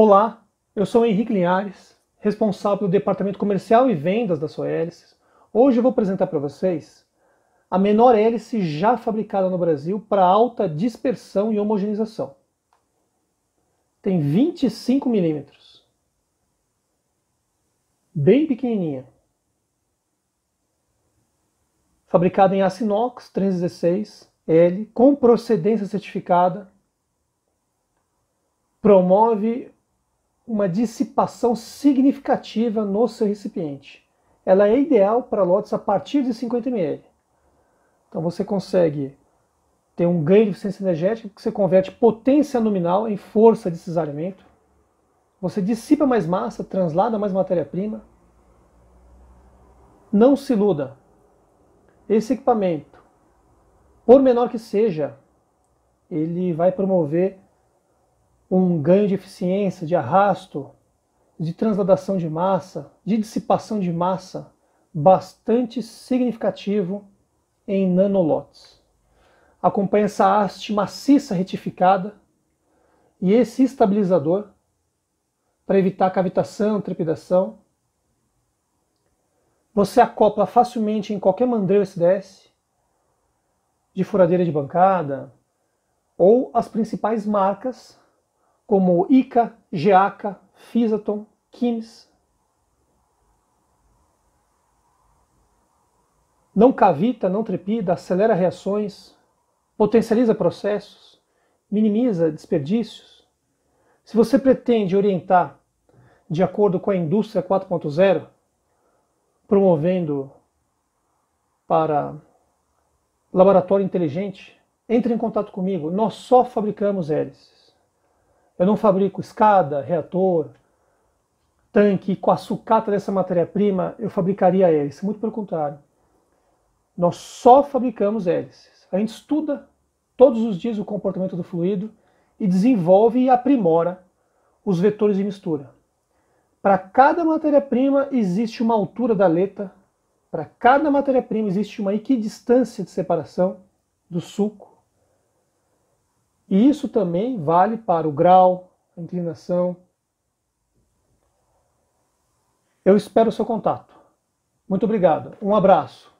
Olá, eu sou Henrique Linhares, responsável do Departamento Comercial e Vendas da hélice. Hoje eu vou apresentar para vocês a menor hélice já fabricada no Brasil para alta dispersão e homogeneização. Tem 25 milímetros. Bem pequenininha. Fabricada em aço inox 316L, com procedência certificada, promove uma dissipação significativa no seu recipiente. Ela é ideal para lotes a partir de 50 ml. Então você consegue ter um ganho de eficiência energética, que você converte potência nominal em força de cisalhamento. Você dissipa mais massa, translada mais matéria-prima. Não se iluda. Esse equipamento, por menor que seja, ele vai promover um ganho de eficiência, de arrasto, de transladação de massa, de dissipação de massa bastante significativo em nanolots. Acompanha essa haste maciça retificada e esse estabilizador para evitar cavitação, trepidação. Você acopla facilmente em qualquer mandrel SDS, de furadeira de bancada, ou as principais marcas como ICA, GEACA, FISATOM, KIMS. Não cavita, não trepida, acelera reações, potencializa processos, minimiza desperdícios. Se você pretende orientar de acordo com a indústria 4.0, promovendo para laboratório inteligente, entre em contato comigo. Nós só fabricamos hélices. Eu não fabrico escada, reator, tanque, com a sucata dessa matéria-prima, eu fabricaria hélices. Muito pelo contrário. Nós só fabricamos hélices. A gente estuda todos os dias o comportamento do fluido e desenvolve e aprimora os vetores de mistura. Para cada matéria-prima existe uma altura da aleta, para cada matéria-prima existe uma equidistância de separação do suco. E isso também vale para o grau, a inclinação. Eu espero o seu contato. Muito obrigado. Um abraço.